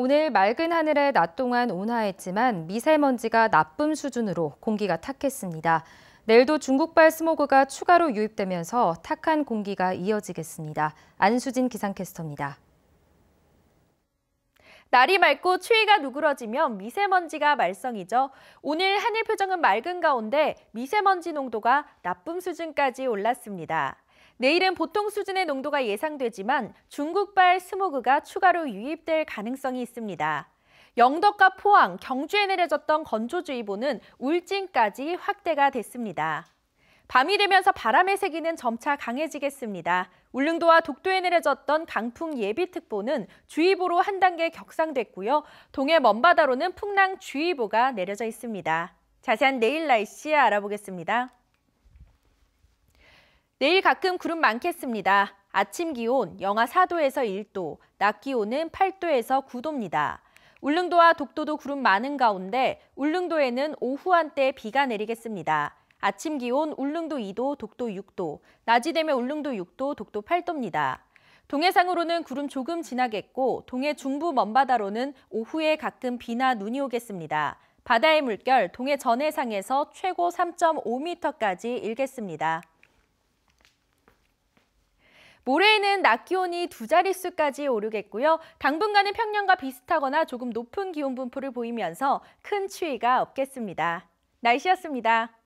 오늘 맑은 하늘에 낮 동안 온화했지만 미세먼지가 나쁨 수준으로 공기가 탁했습니다. 내일도 중국발 스모그가 추가로 유입되면서 탁한 공기가 이어지겠습니다. 안수진 기상캐스터입니다. 날이 맑고 추위가 누그러지면 미세먼지가 말썽이죠. 오늘 하늘 표정은 맑은 가운데 미세먼지 농도가 나쁨 수준까지 올랐습니다. 내일은 보통 수준의 농도가 예상되지만 중국발 스모그가 추가로 유입될 가능성이 있습니다. 영덕과 포항, 경주에 내려졌던 건조주의보는 울진까지 확대가 됐습니다. 밤이 되면서 바람의 세기는 점차 강해지겠습니다. 울릉도와 독도에 내려졌던 강풍 예비특보는 주의보로 한 단계 격상됐고요. 동해 먼바다로는 풍랑주의보가 내려져 있습니다. 자세한 내일 날씨 알아보겠습니다. 내일 가끔 구름 많겠습니다. 아침 기온 영하 4도에서 1도, 낮 기온은 8도에서 9도입니다. 울릉도와 독도도 구름 많은 가운데 울릉도에는 오후 한때 비가 내리겠습니다. 아침 기온 울릉도 2도, 독도 6도, 낮이 되면 울릉도 6도, 독도 8도입니다. 동해상으로는 구름 조금 지나겠고 동해 중부 먼바다로는 오후에 가끔 비나 눈이 오겠습니다. 바다의 물결 동해 전해상에서 최고 3.5m까지 일겠습니다. 모레에는 낮 기온이 두 자릿수까지 오르겠고요. 당분간은 평년과 비슷하거나 조금 높은 기온 분포를 보이면서 큰 추위가 없겠습니다. 날씨였습니다.